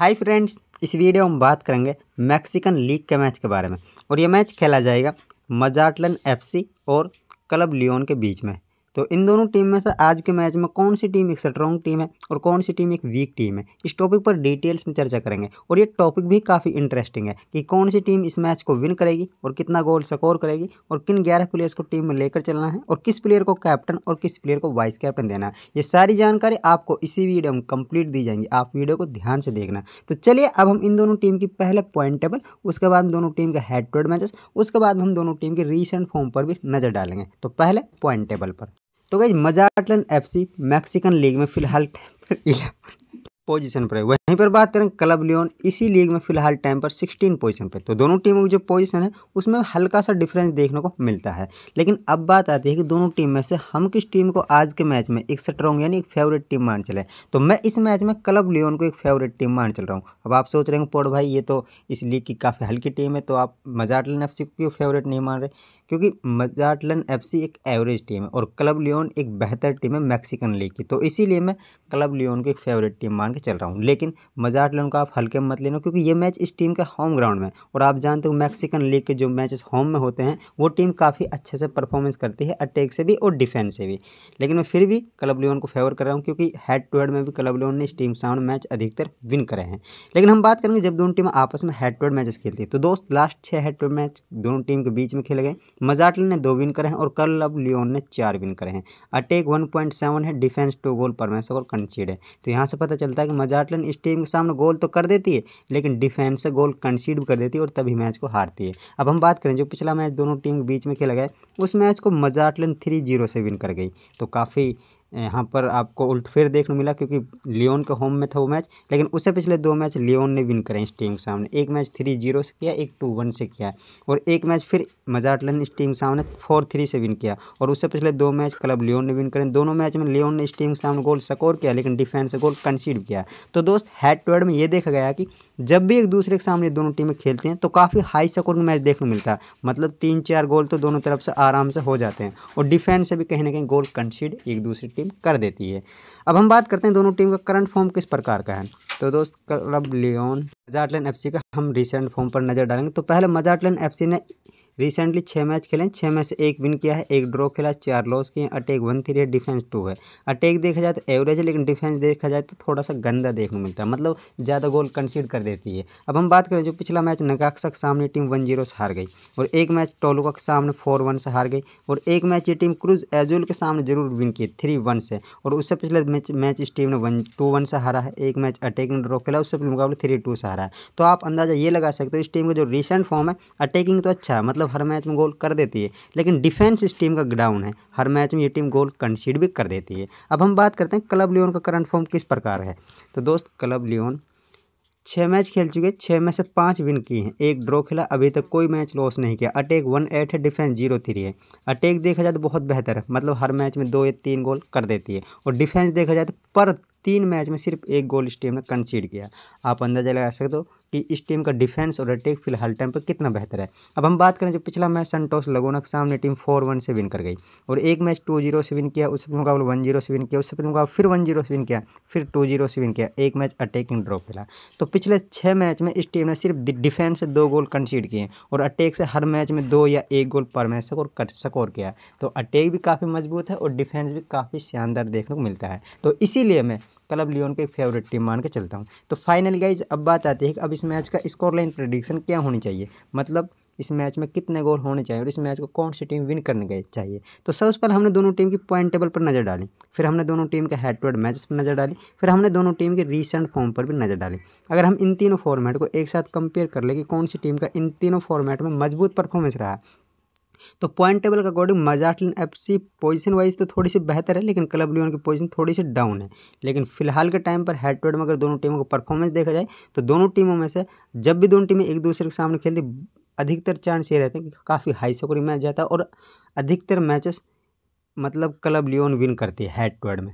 hi friends इस video में बात करेंगे मैक्सिकन लीग के मैच के बारे में और ये मैच खेला जाएगा मजाटलन एफसी और क्लब लियोन के बीच में तो इन दोनों टीम में से आज के मैच में कौन सी टीम एक स्ट्रॉन्ग टीम है और कौन सी टीम एक वीक टीम है इस टॉपिक पर डिटेल्स में चर्चा करेंगे और ये टॉपिक भी काफ़ी इंटरेस्टिंग है कि कौन सी टीम इस मैच को विन करेगी और कितना गोल स्कोर करेगी और किन ग्यारह प्लेयर्स को टीम में लेकर चलना है और किस प्लेयर को कैप्टन और किस प्लेयर को वाइस कैप्टन देना है ये सारी जानकारी आपको इसी वीडियो में कंप्लीट दी जाएंगी आप वीडियो को ध्यान से देखना तो चलिए अब हम इन दोनों टीम की पहले पॉइंट टेबल उसके बाद दोनों टीम के हेड टू हेड मैचेस उसके बाद हम दोनों टीम के रीसेंट फॉर्म पर भी नज़र डालेंगे तो पहले पॉइंट टेबल पर तो गई मजाटलन एफसी मैक्सिकन लीग में फिलहाल पोजीशन पर है वहीं पर बात करें क्लब लियोन इसी लीग में फिलहाल टाइम पर 16 पोजीशन पर तो दोनों टीमों की जो पोजीशन है उसमें हल्का सा डिफरेंस देखने को मिलता है लेकिन अब बात आती है कि दोनों टीम में से हम किस टीम को आज के मैच में एक स्ट्रॉन्ग यानी एक फेवरेट टीम मान चले तो मैं इस मैच में क्लब लियोन को एक फेवरेट टीम मान चल रहा हूँ अब आप सोच रहे हैं पोड़ भाई ये तो इस लीग की काफ़ी हल्की टीम है तो आप मजाटल एफ को क्यों फेवरेट नहीं मान रहे क्योंकि मजाटलन एफसी एक एवरेज टीम है और क्लब लियोन एक बेहतर टीम है मैक्सिकन लीग की तो इसीलिए मैं क्लब लियोन को एक फेवरेट टीम मान के चल रहा हूँ लेकिन मजाटलन को आप हल्के मत लेना क्योंकि ये मैच इस टीम के होम ग्राउंड में और आप जानते हो मैक्सिकन लीग के जो मैचेस होम में होते हैं वो टीम काफ़ी अच्छे से परफॉर्मेंस करती है अटैक से भी और डिफेंस से भी लेकिन मैं फिर भी क्लब लियोन को फेवर कर रहा हूँ क्योंकि हेड टू हेड में भी क्लब लियोन ने इस टीम साउंड मैच अधिकतर विन करे हैं लेकिन हम बात करेंगे जब दोनों टीम आपस में हेड टू हेड मैचेस खेलती है तो दोस्त लास्ट छः हेड टू हेड मैच दोनों टीम के बीच में खेले गए मजाटल ने दो विन करे हैं और कल अब लियोन ने चार विन करे हैं अटैक वन पॉइंट सेवन है डिफेंस टू गोल पर मैं और कंसीड है तो यहाँ से पता चलता है कि मजाटलन इस टीम के सामने गोल तो कर देती है लेकिन डिफेंस से गोल कंसीड भी कर देती है और तभी मैच को हारती है अब हम बात करें जो पिछला मैच दोनों टीम के बीच में खेला गया उस मैच को मजाटलन थ्री जीरो से विन कर गई तो काफ़ी यहाँ पर आपको उल्ट फिर देखने मिला क्योंकि लियोन के होम में था वो मैच लेकिन उससे पिछले दो मैच लियोन ने विन करें इस टीम के सामने एक मैच थ्री जीरो से किया एक टू वन से किया और एक मैच फिर मजाटलन इस टीम के सामने फोर थ्री से विन किया और उससे पिछले दो मैच क्लब लियोन ने विन करें दोनों मैच में लियोन ने इस टीम के सामने गोल स्कोर किया लेकिन डिफेंस गोल कंसीड किया तो दोस्त हैड टू हेड में ये देखा गया कि जब भी एक दूसरे के सामने दोनों टीमें खेलती हैं तो काफ़ी हाई स्कोर मैच देखने को मिलता है मतलब तीन चार गोल तो दोनों तरफ से आराम से हो जाते हैं और डिफेंस से भी कहीं ना कहीं गोल कंसीड एक दूसरी टीम कर देती है अब हम बात करते हैं दोनों टीम का करंट फॉर्म किस प्रकार का है तो दोस्त क्लब लियोन मजाटलैंड एफ का हम रिसेंट फॉर्म पर नज़र डालेंगे तो पहले मजाटलैंड एफ ने रिसेंटली छः मैच खेले छः में से एक विन किया है एक ड्रॉ खेला चार लॉस किए अटैक वन थ्री है डिफेंस टू है अटैक देखा जाए तो एवरेज है लेकिन डिफेंस देखा जाए तो थोड़ा सा गंदा देखने को मिलता है मतलब ज़्यादा गोल कंसीड कर देती है अब हम बात करें जो पिछला मैच नकाक्सा के सामने टीम वन जीरो से हार गई और एक मैच टोलुका के सामने फोर वन से हार गई और एक मैच ये टीम क्रूज एजुल के सामने जरूर विन की थ्री वन से और उससे पिछले मैच मैच इस टीम ने वन टू वन से हारा है एक मैच अटैक ने ड्रॉ खेला उससे मुकाबले थ्री टू से हारा है तो आप अंदाज़ा ये लगा सकते हो इस टीम का जो रिसेंट फॉर्म है अटैकिंग तो अच्छा है मतलब मतलब हर मैच में गोल कर देती है लेकिन डिफेंस इस टीम का डाउन है हर मैच में ये टीम गोल कंसीड भी कर देती है अब हम बात करते हैं क्लब लियोन का करंट फॉर्म किस प्रकार है तो दोस्त क्लब लियोन छः मैच खेल चुके छः में से पाँच विन किए हैं एक ड्रॉ खेला अभी तक कोई मैच लॉस नहीं किया अटैक वन एट है डिफेंस जीरो थ्री है अटैक देखा जाए तो बहुत बेहतर है मतलब हर मैच में दो या तीन गोल कर देती है और डिफेंस देखा जाए तो पर तीन मैच में सिर्फ एक गोल इस टीम ने कंसीड किया आप अंदाजा लगा सकते हो कि इस टीम का डिफेंस और अटैक फिलहाल टाइम पर कितना बेहतर है अब हम बात करें जो पिछला मैच संतोष लगोना के सामने टीम फोर वन से विन कर गई और एक मैच टू जीरो से विन किया उससे मुकाबला वन जीरो से विन किया उससे मुकाबला फिर वन जीरो से विन किया फिर टू जीरो से विन किया एक मैच अटैकिंग ड्रॉ खेला तो पिछले छः मैच में इस टीम ने सिर्फ डिफेंस से दो गोल कंसीड किए और अटैक से हर मैच में दो या एक गोल पर मैच स्कोर कर स्कोर किया तो अटैक भी काफ़ी मजबूत है और डिफेंस भी काफ़ी शानदार देखने को मिलता है तो इसीलिए मैं क्लब लियोन को फेवरेट टीम मान के चलता हूँ तो फाइनल गाइज अब बात आती है कि अब इस मैच का स्कोर लाइन प्रडिक्शन क्या होनी चाहिए मतलब इस मैच में कितने गोल होने चाहिए और इस मैच को कौन सी टीम विन करने गए चाहिए तो सबसे पहले हमने दोनों टीम की पॉइंट टेबल पर नज़र डाली फिर हमने दोनों टीम के हेड टू हेड मैचेस पर नज़र डाली फिर हमने दोनों टीम के रीसेंट फॉर्म पर भी नज़र डाली अगर हम इन तीनों फॉर्मेट को एक साथ कंपेयर कर ले कि कौन सी टीम का इन तीनों फॉर्मेट में मजबूत परफॉर्मेंस रहा तो पॉइंट टेबल के according Mazatlan F C position wise तो थोड़ी सी बेहतर है लेकिन क्लब लियोन की पोजिशन थोड़ी सी डाउन है लेकिन फिलहाल के टाइम पर हेड टू हेड में अगर दोनों टीमों का परफॉर्मेंस देखा जाए तो दोनों टीमों में से जब भी दोनों टीमें एक दूसरे के सामने खेलती अधिकतर चांस ये रहते हैं कि काफ़ी हाई स्कोरिंग मैच जाता है और अधिकतर मैचेस मतलब क्लब लियोन विन करती है हेड टू हेड में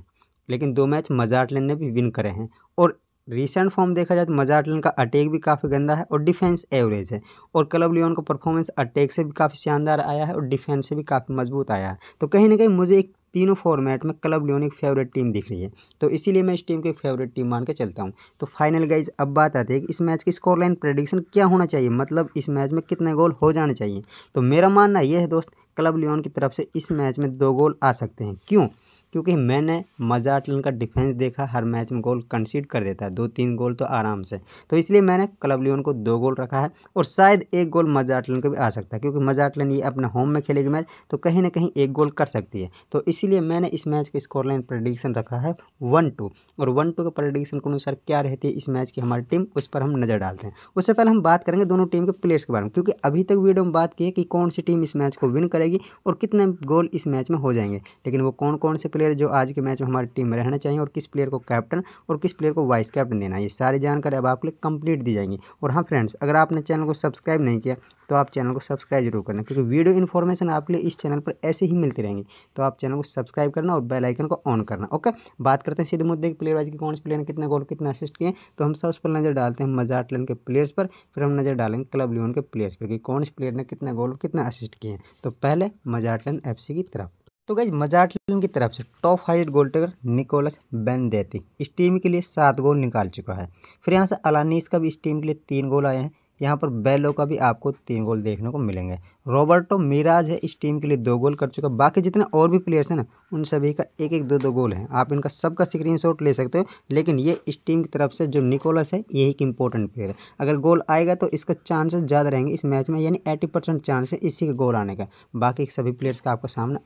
लेकिन दो मैच मजाटलिन ने भी विन करे हैं और रिसेंट फॉर्म देखा जाए तो मजाटलन का अटैक भी काफ़ी गंदा है और डिफेंस एवरेज है और क्लब लियोन का परफॉर्मेंस अटैक से भी काफ़ी शानदार आया है और डिफेंस से भी काफ़ी मजबूत आया है तो कहीं ना कहीं मुझे एक तीनों फॉर्मेट में क्लब लियोन एक फेवरेट टीम दिख रही है तो इसीलिए मैं इस टीम की फेवरेट टीम मान के चलता हूँ तो फाइनल गाइज अब बात आती है कि इस मैच की स्कोर लाइन प्रडिक्शन क्या होना चाहिए मतलब इस मैच में कितने गोल हो जाने चाहिए तो मेरा मानना यह है दोस्त क्लब लियोन की तरफ से इस मैच में दो गोल आ सकते हैं क्यों क्योंकि मैंने मजाटलन का डिफेंस देखा हर मैच में गोल कंसीड कर देता है दो तीन गोल तो आराम से तो इसलिए मैंने क्लब लियोन को दो गोल रखा है और शायद एक गोल मजाटलन को भी आ सकता है क्योंकि मजाटलन ये अपने होम में खेलेगी मैच तो कहीं ना कहीं एक गोल कर सकती है तो इसीलिए मैंने इस मैच के स्कोर लाइन प्रडिक्शन रखा है वन टू और वन टू के प्रडिक्शन के अनुसार क्या रहती है इस मैच की हमारी टीम उस पर हम नज़र डालते हैं उससे पहले हम बात करेंगे दोनों टीम के प्लेयर्स के बारे में क्योंकि अभी तक वीडियो में बात की है कि कौन सी टीम इस मैच को विन करेगी और कितने गोल इस मैच में हो जाएंगे लेकिन वो कौन कौन से प्लेयर जो आज के मैच में हमारी टीम में रहना चाहिए और किस प्लेयर को कैप्टन और किस प्लेयर को वाइस कैप्टन देना है ये सारी जानकारी अब आपके लिए कंप्लीट दी जाएंगी और हाँ फ्रेंड्स अगर आपने चैनल को सब्सक्राइब नहीं किया तो आप चैनल को सब्सक्राइब जरूर करना क्योंकि वीडियो इन्फॉर्मेशन आपके लिए इस चैनल पर ऐसे ही मिलती रहेंगी तो आप चैनल को सब्सक्राइब करना और बेल आइकन को ऑन करना ओके बात करते हैं सीधे मुद्दे के प्लेयर वाइज की कौन से प्लेयर ने कितने गोल कितने असिस्ट किए तो हम सब उस पर नज़र डालते हैं मजाटलन के प्लेयर्स पर फिर हम नज़र डालेंगे क्लब लियोन के प्लेयर्स पर कि कौन से प्लेयर ने कितने गोल कितने असिस्ट किए हैं तो पहले मजाटलन एफ की तरफ तो गई मजाट की तरफ से top height goal taker Nicolas Benedetti इस टीम के लिए सात गोल निकाल चुका है फिर यहाँ से अलानीस का भी इस टीम के लिए तीन गोल आए हैं यहाँ पर बेलो का भी आपको तीन गोल देखने को मिलेंगे रॉबर्टो मिराज है इस टीम के लिए दो गोल कर चुका बाकी जितने और भी प्लेयर्स हैं ना उन सभी का एक एक दो दो गोल है आप इनका सबका स्क्रीनशॉट ले सकते हो लेकिन ये इस टीम की तरफ से जो निकोलस है यही एक इंपॉर्टेंट प्लेयर है अगर गोल आएगा तो इसका चांसेस ज़्यादा रहेंगे इस मैच में यानी एटी परसेंट चांस है इसी के गोल आने का बाकी सभी प्लेयर्स का आपका सामना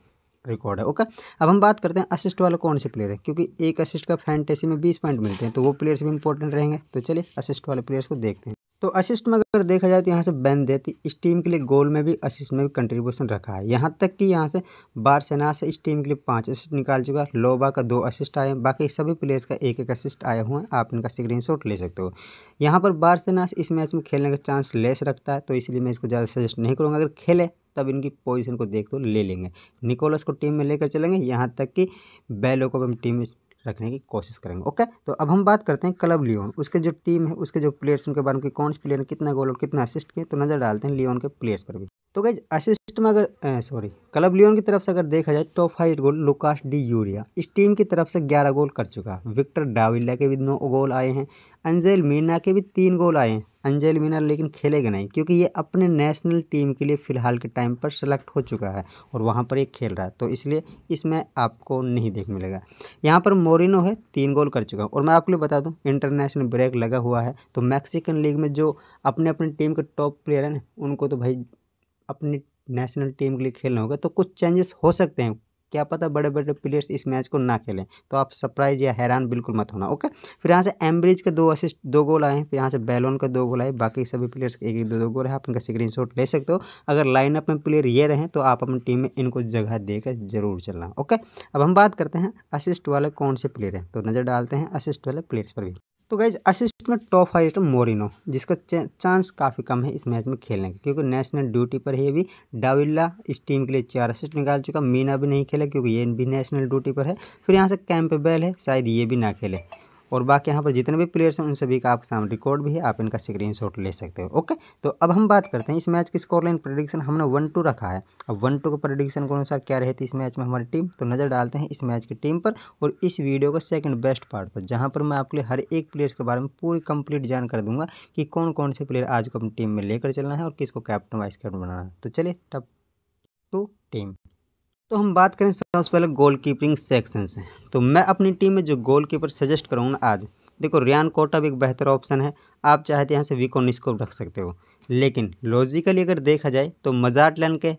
रिकॉर्ड है ओके अब हम बात करते हैं असिस्ट वाला कौन से प्लेयर है क्योंकि एक असिस्ट का फैंटेसी में बीस पॉइंट मिलते हैं तो वो प्लेयर्स भी इंपॉर्टेंट रहेंगे तो चलिए असिस्ट वाले प्लेयर्स को देखते हैं तो असिस्ट में अगर देखा जाए तो यहाँ से बैन देती इस टीम के लिए गोल में भी असिस्ट में भी कंट्रीब्यूशन रखा है यहाँ तक कि यहाँ से बारसेना से इस टीम के लिए पाँच असिस्ट निकाल चुका है लोबा का दो असिस्ट आए बाकी सभी प्लेयर्स का एक एक असिस्ट आए हुए हैं आप इनका शॉट ले सकते हो यहाँ पर बारसेना इस मैच में खेलने का चांस लेस रखता है तो इसलिए मैं इसको ज़्यादा सजेस्ट नहीं करूँगा अगर खेले तब इनकी पोजीशन को देख तो ले लेंगे निकोलस को टीम में लेकर चलेंगे यहाँ तक कि बैलो को भी हम टीम में रखने की कोशिश करेंगे ओके तो अब हम बात करते हैं क्लब लियोन उसके जो टीम है उसके जो प्लेयर्स उनके बारे में कौन से प्लेयर ने कितना गोल और कितना असिस्ट किए तो नज़र डालते हैं लियोन के प्लेयर्स पर भी तो गई असिस्ट में अगर सॉरी क्लब लियोन की तरफ से अगर देखा जाए top five goal Lucas Di Yorio इस टीम की तरफ से ग्यारह गोल कर चुका है विक्टर डाविला के भी नौ गोल आए हैं अंजेल मीना के भी तीन गोल आए हैं अंजल मीना लेकिन खेलेगा नहीं क्योंकि ये अपने नेशनल टीम के लिए फ़िलहाल के टाइम पर सेलेक्ट हो चुका है और वहाँ पर ये खेल रहा है तो इसलिए इसमें आपको नहीं देखने मिलेगा यहाँ पर मोरिनो है तीन गोल कर चुका है और मैं आपके लिए बता दूँ इंटरनेशनल ब्रेक लगा हुआ है तो मैक्सिकन लीग में जो अपने अपने टीम के टॉप प्लेयर हैं ना उनको तो भाई अपनी नेशनल टीम के लिए खेलना होगा तो कुछ चेंजेस हो सकते हैं क्या पता बड़े बड़े प्लेयर्स इस मैच को ना खेलें तो आप सरप्राइज या हैरान बिल्कुल मत होना ओके फिर यहाँ से एम्ब्रिज के दो असिस्ट दो गोल आए फिर यहाँ से बैलोन का दो गोल आए बाकी सभी प्लेयर्स एक एक दो दो गोल है आप इनका स्क्रीन ले सकते हो अगर लाइनअप में प्लेयर ये रहें तो आप अपनी टीम में इनको जगह देकर जरूर चलना ओके अब हम बात करते हैं असिस्ट वाले कौन से प्लेयर हैं तो नज़र डालते हैं असिस्ट वाले प्लेयर्स पर भी तो गाइज असिस्ट में टॉप फाइव मोरिनो जिसका चांस काफ़ी कम है इस मैच में खेलने का क्योंकि नेशनल ड्यूटी पर है अभी डाविल्ला इस टीम के लिए चार असिस्ट निकाल चुका मीना भी नहीं खेला क्योंकि ये भी नेशनल ड्यूटी पर है फिर यहाँ से कैंप बैल है शायद ये भी ना खेले और बाकी यहाँ पर जितने भी प्लेयर्स हैं उन सभी का आपके सामने रिकॉर्ड भी है आप इनका स्क्रीन ले सकते हो ओके तो अब हम बात करते हैं इस मैच की स्कोर लाइन प्रडिक्शन हमने वन टू रखा है अब वन टू के प्रडिक्शन के अनुसार क्या रहती है इस मैच में हमारी टीम तो नज़र डालते हैं इस मैच की टीम पर और इस वीडियो का सेकेंड बेस्ट पार्ट पर जहाँ पर मैं आपके लिए हर एक प्लेयर्स के बारे में पूरी कंप्लीट जान कर दूंगा कि कौन कौन से प्लेयर आज को अपनी टीम में लेकर चलना है और किसको कैप्टन वाइस कैप्टन बनाना है तो चलिए टप टू टीम तो हम बात करें सबसे पहले गोल कीपिंग सेक्शन से तो मैं अपनी टीम में जो गोल कीपर सजेस्ट करूँगा आज देखो रियान कोटा भी एक बेहतर ऑप्शन है आप चाहे तो यहाँ से विको निस्को रख सकते हो लेकिन लॉजिकली अगर देखा जाए तो मजाट के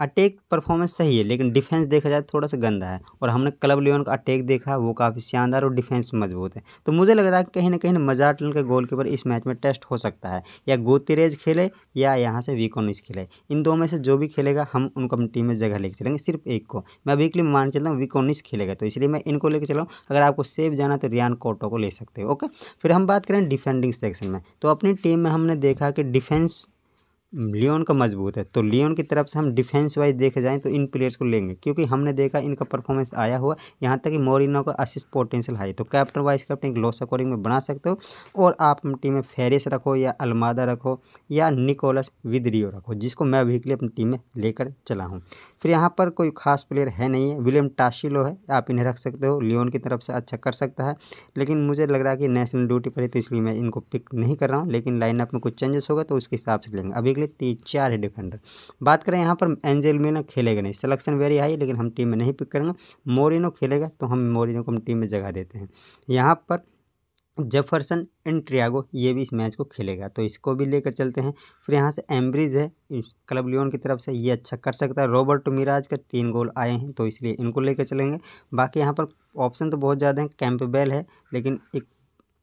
अटैक परफॉर्मेंस सही है लेकिन डिफेंस देखा जाए तो थोड़ा सा गंदा है और हमने क्लब लियोन का अटैक देखा वो काफ़ी शानदार और डिफेंस मजबूत है तो मुझे लग रहा है कहीं ना कहीं मजाटन के गोल कीपर इस मैच में टेस्ट हो सकता है या गोतीरेज खेले या यहाँ से वीकोनिस खेले इन दो में से जो भी खेलेगा हम उनको अपनी टीम में जगह लेकर चलेंगे सिर्फ एक को मैं अभी के लिए मान चलता हूँ वीकोनिस खेलेगा तो इसलिए मैं इनको लेकर चला अगर आपको सेफ जाना तो रियान कोटो को ले सकते हो ओके फिर हम बात करें डिफेंडिंग सेक्शन में तो अपनी टीम में हमने देखा कि डिफेंस लियोन का मजबूत है तो लियोन की तरफ से हम डिफेंस वाइज देखे जाएँ तो इन प्लेयर्स को लेंगे क्योंकि हमने देखा इनका परफॉर्मेंस आया हुआ यहाँ तक कि मोरिनो का असिस्ट पोटेंशियल हाई तो कैप्टन वाइस कैप्टन एक लो स्कोरिंग में बना सकते हो और आप टीम में फेरिस रखो या अलमादा रखो या निकोलस विदरियो रखो जिसको मैं अभी के लिए अपनी टीम में लेकर चला हूँ फिर यहाँ पर कोई खास प्लेयर है नहीं है विलियम टाशिलो है आप इन्हें रख सकते हो लियोन की तरफ से अच्छा कर सकता है लेकिन मुझे लग रहा है कि नेशनल ड्यूटी पर है तो इसलिए मैं इनको पिक नहीं कर रहा हूँ लेकिन लाइनअप में कुछ चेंजेस होगा तो उसके हिसाब से लेंगे अभी के लिए तीन चार ही डिफेंडर बात करें यहाँ पर एंजेल मीना खेलेगा नहीं सिलेक्शन वेरी हाई लेकिन हम टीम में नहीं पिक करेंगे मोरिनो खेलेगा तो हम मोरिनो को हम टीम में जगह देते हैं यहाँ पर जेफरसन एंड ट्रियागो ये भी इस मैच को खेलेगा तो इसको भी लेकर चलते हैं फिर यहाँ से एम्ब्रिज है क्लब लियोन की तरफ से ये अच्छा कर सकता है रॉबर्ट मिराज का तीन गोल आए हैं तो इसलिए इनको लेकर चलेंगे बाकी यहाँ पर ऑप्शन तो बहुत ज़्यादा हैं कैंपबेल है लेकिन एक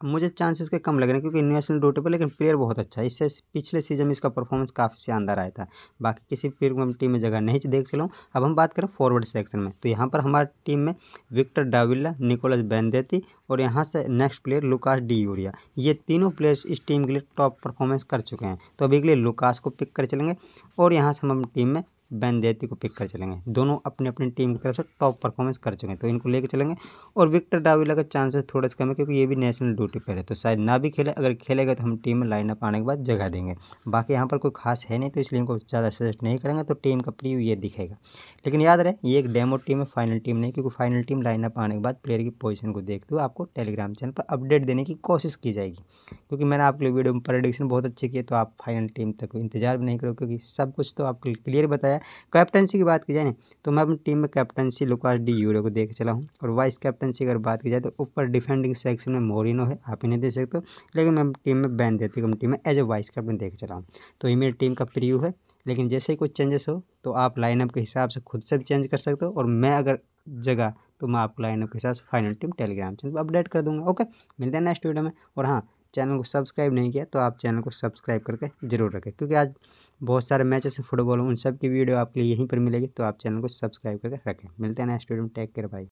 मुझे चांसेस के कम लग रहे हैं क्योंकि नेशनल रूट पर लेकिन प्लेयर बहुत अच्छा है इससे पिछले सीजन में इसका परफॉर्मेंस काफ़ी शानदार आया था बाकी किसी प्लेयर टीम में जगह नहीं देख चला हूँ अब हम बात करें फॉरवर्ड सेक्शन में तो यहाँ पर हमारी टीम में विक्टर डाविल्ला निकोलस बैंदेती और यहाँ से next player Lucas Di Yorio ये तीनों प्लेयर्स इस टीम के लिए टॉप परफॉर्मेंस कर चुके हैं तो अभी के लिए लुकास को पिक कर चलेंगे और यहाँ से हम टीम में बैन देती को पिक कर चलेंगे दोनों अपने अपनी टीम की तरफ से टॉप परफॉर्मेंस कर चुके हैं तो इनको लेकर चलेंगे और विक्टर डाविला का चांसेस थोड़ा से कम है क्योंकि ये भी नेशनल ड्यूटी पर है तो शायद ना भी खेले अगर खेलेगा तो हम टीम में लाइन अप आने के बाद जगह देंगे बाकी यहाँ पर कोई खास है नहीं तो इसलिए इनको ज़्यादा सजेस्ट नहीं करेंगे तो टीम का प्रीव ये दिखेगा लेकिन याद रहे ये एक डेमो टीम है फाइनल टीम नहीं क्योंकि फाइनल टीम लाइनअप आने के बाद प्लेयर की पोजीशन को देखते हुए आपको टेलीग्राम चैनल पर अपडेट देने की कोशिश की जाएगी क्योंकि मैंने आपके लिए वीडियो में प्रडिक्शन बहुत अच्छे किए तो आप फाइनल टीम तक इंतजार भी नहीं करो क्योंकि सब कुछ तो आपको क्लियर बताया कैप्टनसी की बात की जाए ना तो मैं अपनी टीम में कैप्टनसी लुकास डी यूरो को देख चला हूँ और वाइस कैप्टनसी अगर बात की जाए तो ऊपर डिफेंडिंग सेक्शन में मोरिनो है आप ही नहीं दे सकते लेकिन मैं टीम में बैन देती हूँ टीम में एज ए वाइस कैप्टन देख चला हूँ तो ये मेरी टीम का प्रियू है लेकिन जैसे ही कुछ चेंजेस हो तो आप लाइनअप के हिसाब से खुद से भी चेंज कर सकते हो और मैं अगर जगह तो मैं आपको लाइनअप के हिसाब से final team Telegram channel update कर दूंगा ओके मिलते हैं नेक्स्ट वीडियो में और हाँ चैनल को सब्सक्राइब नहीं किया तो आप चैनल को सब्सक्राइब करके ज़रूर रखें क्योंकि आज बहुत सारे मैचेस हैं फुटबॉल उन सब की वीडियो आपके लिए यहीं पर मिलेगी तो आप चैनल को सब्सक्राइब करके रखें मिलते हैं नेक्स्ट वीडियो में टेक केयर भाई